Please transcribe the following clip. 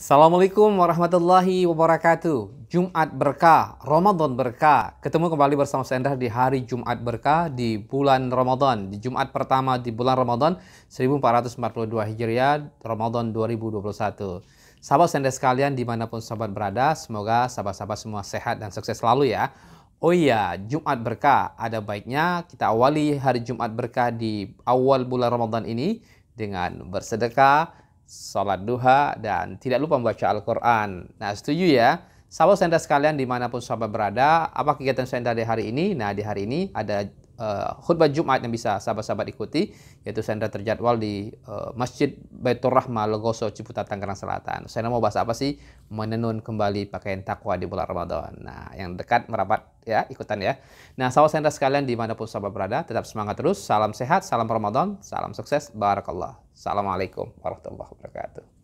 Assalamualaikum warahmatullahi wabarakatuh. Jumat berkah, Ramadan berkah. Ketemu kembali bersama saya Endah di hari Jumat berkah di bulan Ramadan. Di Jumat pertama di bulan Ramadan 1442 Hijriah, Ramadan 2021. Sahabat Sender sekalian dimanapun sahabat berada, semoga sahabat-sahabat semua sehat dan sukses selalu ya. Oh iya, Jumat berkah. Ada baiknya kita awali hari Jumat berkah di awal bulan Ramadan ini dengan bersedekah, sholat duha, dan tidak lupa membaca Al-Quran. Nah, setuju ya? Sahabat senta sekalian dimanapun sahabat berada, apa kegiatan senta di hari ini? Nah, di hari ini ada uh, khutbah Jumat yang bisa sahabat-sahabat ikuti yaitu sudah terjadwal di uh, Masjid Baitur Rahmah Legoso Ciputat Tangerang Selatan. Saya mau bahas apa sih? Menenun kembali pakaian takwa di bulan Ramadan. Nah, yang dekat merapat ya ikutan ya. Nah, sahabat senda sekalian dimanapun sahabat berada, tetap semangat terus. Salam sehat, salam Ramadan, salam sukses, barakallah. Assalamualaikum warahmatullahi wabarakatuh.